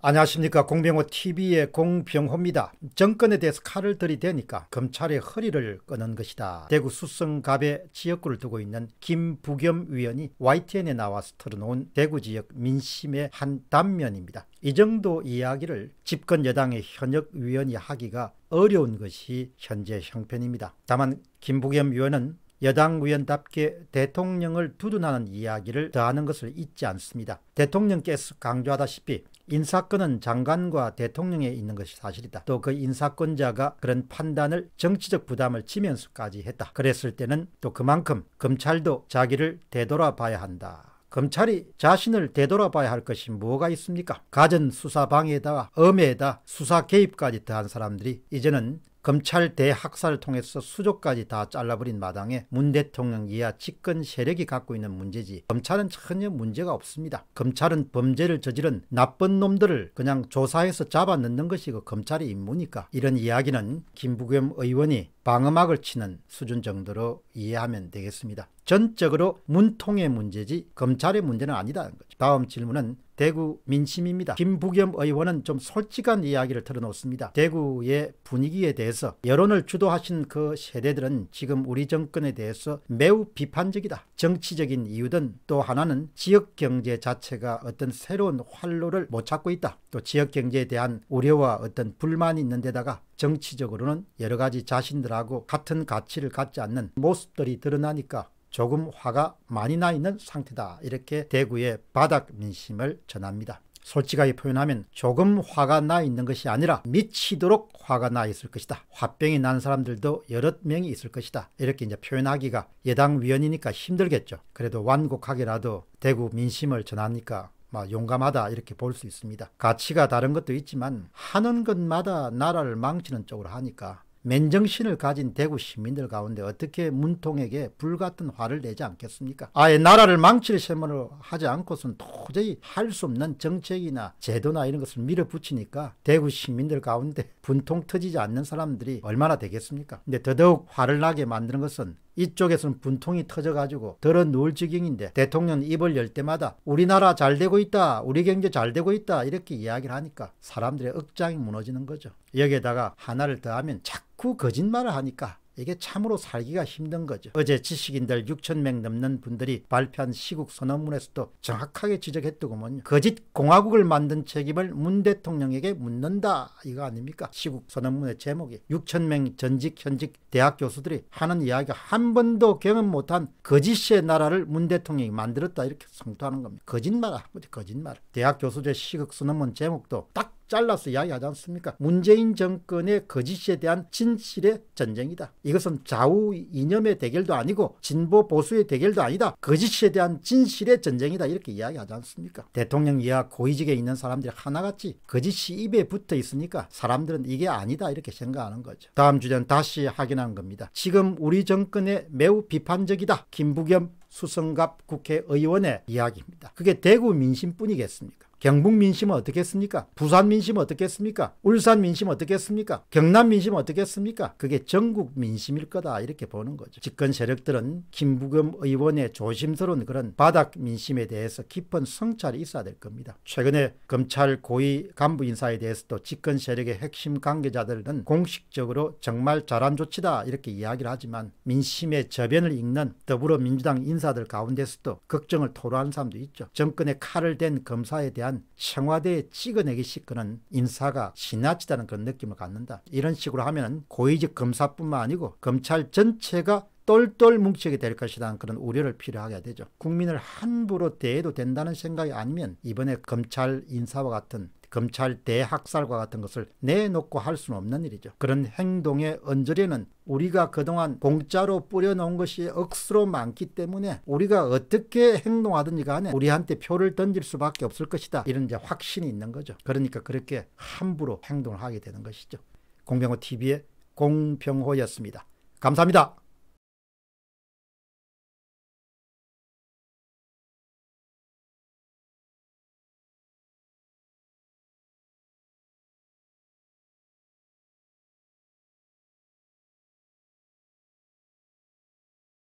안녕하십니까 공병호 TV의 공병호입니다. 정권에 대해서 칼을 들이대니까 검찰의 허리를 끄는 것이다. 대구 수성갑의 지역구를 두고 있는 김부겸 위원이 YTN에 나와서 털어놓은 대구 지역 민심의 한 단면입니다. 이 정도 이야기를 집권 여당의 현역 위원이 하기가 어려운 것이 현재 형편입니다. 다만 김부겸 위원은 여당 위원답게 대통령을 두둔하는 이야기를 더하는 것을 잊지 않습니다. 대통령께서 강조하다시피 인사권은 장관과 대통령에 있는 것이 사실이다. 또 그 인사권자가 그런 판단을 정치적 부담을 치면서까지 했다. 그랬을 때는 또 그만큼 검찰도 자기를 되돌아봐야 한다. 검찰이 자신을 되돌아봐야 할 것이 뭐가 있습니까? 가전 수사 방해에다가 엄에다 수사 개입까지 더한 사람들이 이제는 검찰 대학살을 통해서 수족까지다 잘라버린 마당에 문 대통령 이하 집권 세력이 갖고 있는 문제지 검찰은 전혀 문제가 없습니다. 검찰은 범죄를 저지른 나쁜 놈들을 그냥 조사해서 잡아넣는 것이 그 검찰의 임무니까 이런 이야기는 김부겸 의원이 방음막을 치는 수준 정도로 이해하면 되겠습니다. 전적으로 문통의 문제지 검찰의 문제는 아니다는 거죠. 다음 질문은 대구 민심입니다. 김부겸 의원은 좀 솔직한 이야기를 털어놓습니다. 대구의 분위기에 대해서 여론을 주도하신 그 세대들은 지금 우리 정권에 대해서 매우 비판적이다. 정치적인 이유든 또 하나는 지역 경제 자체가 어떤 새로운 활로를 못 찾고 있다. 또 지역 경제에 대한 우려와 어떤 불만이 있는 데다가 정치적으로는 여러 가지 자신들하고 같은 가치를 갖지 않는 모습들이 드러나니까 조금 화가 많이 나 있는 상태다 이렇게 대구의 바닥 민심을 전합니다. 솔직하게 표현하면 조금 화가 나 있는 것이 아니라 미치도록 화가 나 있을 것이다. 화병이 난 사람들도 여럿 명이 있을 것이다. 이렇게 이제 표현하기가 예당 위원이니까 힘들겠죠. 그래도 완곡하게라도 대구 민심을 전하니까 용감하다 이렇게 볼 수 있습니다. 가치가 다른 것도 있지만 하는 것마다 나라를 망치는 쪽으로 하니까 맨정신을 가진 대구 시민들 가운데 어떻게 문통에게 불같은 화를 내지 않겠습니까? 아예 나라를 망칠 셈으로 하지 않고선 도저히 할 수 없는 정책이나 제도나 이런 것을 밀어붙이니까 대구 시민들 가운데 분통 터지지 않는 사람들이 얼마나 되겠습니까? 근데 더더욱 화를 나게 만드는 것은 이쪽에서는 분통이 터져가지고 더러 누울 지경인데 대통령 입을 열 때마다 우리나라 잘 되고 있다 우리 경제 잘 되고 있다 이렇게 이야기를 하니까 사람들의 억장이 무너지는 거죠. 여기에다가 하나를 더하면 자꾸 거짓말을 하니까 이게 참으로 살기가 힘든 거죠. 어제 지식인들 6천 명 넘는 분들이 발표한 시국 선언문에서도 정확하게 지적했더구먼요. 거짓 공화국을 만든 책임을 문 대통령에게 묻는다 이거 아닙니까? 시국 선언문의 제목이 6천 명 전직 현직 대학 교수들이 하는 이야기가 한 번도 경험 못한 거짓의 나라를 문 대통령이 만들었다 이렇게 성토하는 겁니다. 거짓말 아버지 거짓말. 대학 교수제 시국 선언문 제목도 딱 잘라서 이야기하지 않습니까? 문재인 정권의 거짓에 그 대한 진실의 전쟁이다. 이것은 좌우 이념의 대결도 아니고 진보 보수의 대결도 아니다. 거짓에 그 대한 진실의 전쟁이다. 이렇게 이야기하지 않습니까? 대통령 이하 고위직에 있는 사람들이 하나같이 거짓이 그 입에 붙어 있으니까 사람들은 이게 아니다. 이렇게 생각하는 거죠. 다음 주제는 다시 확인한 겁니다. 지금 우리 정권에 매우 비판적이다. 김부겸 수성갑 국회의원의 이야기입니다. 그게 대구 민심뿐이겠습니까? 경북 민심 은 어떻겠습니까? 부산 민심 은 어떻겠습니까? 울산 민심 은 어떻겠습니까? 경남 민심 은 어떻겠습니까? 그게 전국 민심일 거다 이렇게 보는 거죠. 집권 세력들은 김부겸 의원의 조심스러운 그런 바닥 민심에 대해서 깊은 성찰이 있어야 될 겁니다. 최근에 검찰 고위 간부 인사에 대해서도 집권 세력의 핵심 관계자들은 공식적으로 정말 잘한 조치다 이렇게 이야기를 하지만 민심의 저변을 읽는 더불어민주당 인사들 가운데서도 걱정을 토로하는 사람도 있죠. 정권의 칼을 댄 검사에 대한 대한 청와대에 찍어내기 시끄는 인사가 지나치다는 그런 느낌을 갖는다. 이런 식으로 하면 고위직 검사뿐만 아니고 검찰 전체가 똘똘 뭉치게 될 것이라는 그런 우려를 필요하게 되죠. 국민을 함부로 대해도 된다는 생각이 아니면 이번에 검찰 인사와 같은 검찰 대학살과 같은 것을 내놓고 할 수는 없는 일이죠. 그런 행동의 언저리는 우리가 그동안 공짜로 뿌려놓은 것이 억수로 많기 때문에 우리가 어떻게 행동하든지 간에 우리한테 표를 던질 수밖에 없을 것이다. 이런 이제 확신이 있는 거죠. 그러니까 그렇게 함부로 행동을 하게 되는 것이죠. 공병호 TV의 공병호였습니다. 감사합니다.